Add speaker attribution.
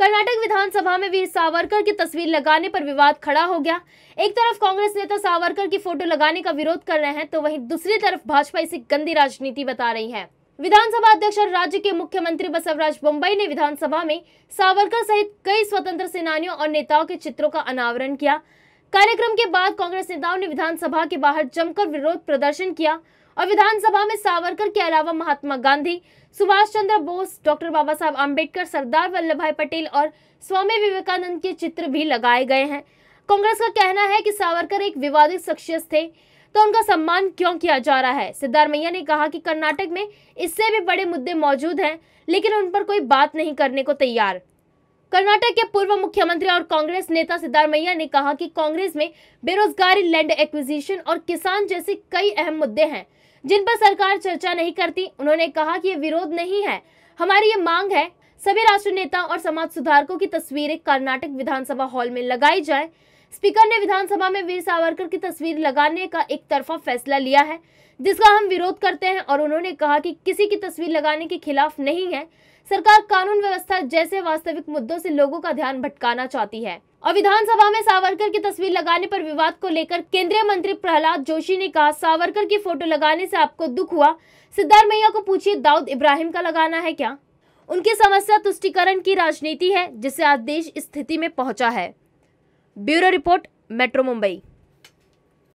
Speaker 1: कर्नाटक विधानसभा में वीर सावरकर की तस्वीर लगाने पर विवाद खड़ा हो गया एक तरफ कांग्रेस नेता सावरकर की फोटो लगाने का विरोध कर रहे हैं तो वहीं दूसरी तरफ भाजपा इसे गंदी राजनीति बता रही है विधानसभा अध्यक्ष और राज्य के मुख्यमंत्री बसवराज बम्बई ने विधानसभा में सावरकर सहित कई स्वतंत्र सेनानियों और नेताओं के चित्रों का अनावरण किया कार्यक्रम के बाद कांग्रेस नेताओं ने विधानसभा के बाहर जमकर विरोध प्रदर्शन किया और विधानसभा में सावरकर के अलावा महात्मा गांधी सुभाष चंद्र बोस डॉक्टर बाबा साहब आम्बेडकर सरदार वल्लभ भाई पटेल और स्वामी विवेकानंद के चित्र भी लगाए गए हैं कांग्रेस का कहना है कि सावरकर एक विवादित शख्सियत थे तो उनका सम्मान क्यों किया जा रहा है सिद्धारमैया ने कहा कि कर्नाटक में इससे भी बड़े मुद्दे मौजूद हैं लेकिन उन पर कोई बात नहीं करने को तैयार कर्नाटक के पूर्व मुख्यमंत्री और कांग्रेस नेता सिद्धारमैया ने कहा कि कांग्रेस में बेरोजगारी लैंड एक्विजिशन और किसान जैसे कई अहम मुद्दे हैं जिन पर सरकार चर्चा नहीं करती उन्होंने कहा कि ये विरोध नहीं है हमारी ये मांग है सभी राष्ट्रीय नेता और समाज सुधारकों की तस्वीरें कर्नाटक विधानसभा हॉल में लगाई जाए स्पीकर ने विधानसभा में वीर सावरकर की तस्वीर लगाने का एक तरफा फैसला लिया है जिसका हम विरोध करते हैं और उन्होंने कहा कि किसी की तस्वीर लगाने के खिलाफ नहीं है सरकार कानून व्यवस्था जैसे वास्तविक मुद्दों से लोगों का ध्यान भटकाना चाहती है और विधानसभा में सावरकर की तस्वीर लगाने पर विवाद को लेकर केंद्रीय मंत्री प्रहलाद जोशी ने कहा सावरकर की फोटो लगाने से आपको दुख हुआ सिद्धार्थ मैया को पूछिए दाऊद इब्राहिम का लगाना है क्या उनकी समस्या तुष्टिकरण की राजनीति है जिससे आज देश स्थिति में पहुंचा है ब्यूरो रिपोर्ट मेट्रो मुंबई